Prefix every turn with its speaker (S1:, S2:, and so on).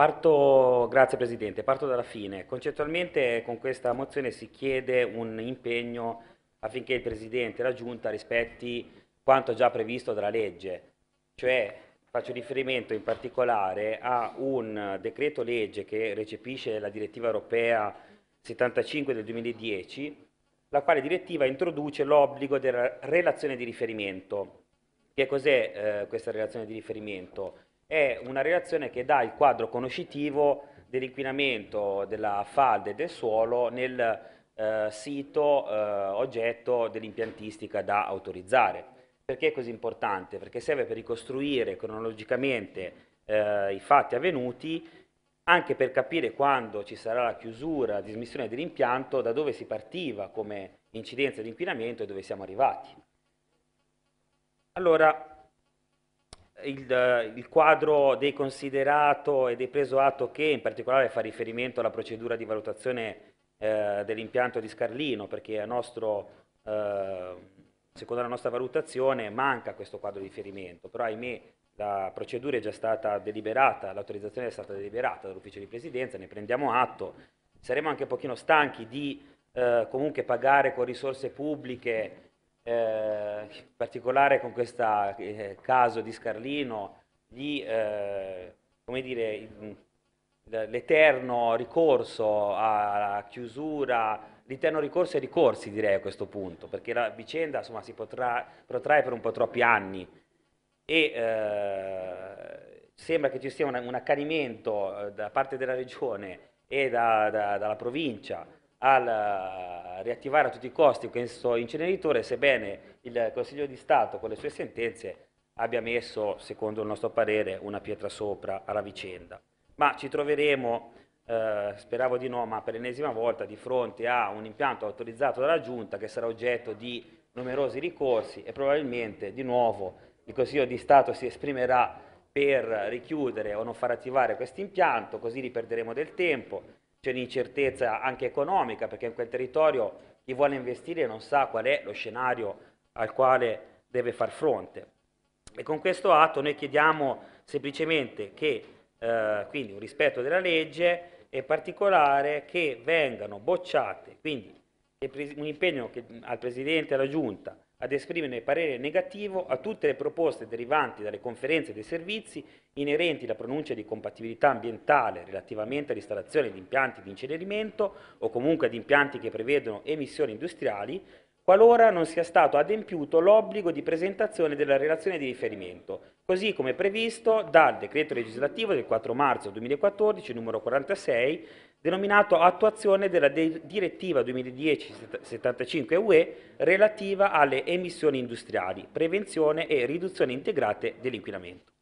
S1: Parto, grazie Presidente, parto dalla fine. Concettualmente con questa mozione si chiede un impegno affinché il Presidente e la Giunta rispetti quanto già previsto dalla legge, cioè faccio riferimento in particolare a un decreto legge che recepisce la direttiva europea 75 del 2010, la quale direttiva introduce l'obbligo della relazione di riferimento. Che cos'è eh, questa relazione di riferimento? è una relazione che dà il quadro conoscitivo dell'inquinamento della falde e del suolo nel eh, sito eh, oggetto dell'impiantistica da autorizzare. Perché è così importante? Perché serve per ricostruire cronologicamente eh, i fatti avvenuti anche per capire quando ci sarà la chiusura, la dismissione dell'impianto, da dove si partiva come incidenza di inquinamento e dove siamo arrivati. Allora, il, eh, il, quadro dei considerato e dei preso atto che in particolare fa riferimento alla procedura di valutazione eh, dell'impianto di Scarlino, perché nostro, eh, secondo la nostra valutazione manca questo quadro di riferimento, però ahimè la procedura è già stata deliberata, l'autorizzazione è stata deliberata dall'ufficio di presidenza, ne prendiamo atto, saremo anche un pochino stanchi di eh, comunque pagare con risorse pubbliche eh, in particolare con questo eh, caso di Scarlino, gli, eh, come dire, l'eterno ricorso alla chiusura, l'eterno ricorso ai ricorsi direi a questo punto, perché la vicenda insomma, si potrà, protrae per un po' troppi anni e eh, sembra che ci sia un, un accanimento eh, da parte della regione e da, da, dalla provincia a eh, riattivare a tutti i costi questo inceneritore, sebbene il Consiglio di Stato con le sue sentenze abbia messo, secondo il nostro parere, una pietra sopra alla vicenda. Ma ci troveremo, eh, speravo di no, ma per l'ennesima volta di fronte a un impianto autorizzato dalla Giunta che sarà oggetto di numerosi ricorsi e probabilmente di nuovo il Consiglio di Stato si esprimerà per richiudere o non far attivare questo impianto, così riperderemo del tempo, c'è un'incertezza anche economica perché in quel territorio chi vuole investire non sa qual è lo scenario al quale deve far fronte. E con questo atto noi chiediamo semplicemente che, eh, quindi un rispetto della legge e in particolare che vengano bocciate, quindi un impegno che, al Presidente e alla Giunta ad esprimere parere negativo a tutte le proposte derivanti dalle conferenze dei servizi inerenti alla pronuncia di compatibilità ambientale relativamente all'installazione di impianti di incenerimento o comunque ad impianti che prevedono emissioni industriali qualora non sia stato adempiuto l'obbligo di presentazione della relazione di riferimento, così come previsto dal decreto legislativo del 4 marzo 2014 numero 46, denominato attuazione della direttiva 2010-75-UE relativa alle emissioni industriali, prevenzione e riduzione integrate dell'inquinamento.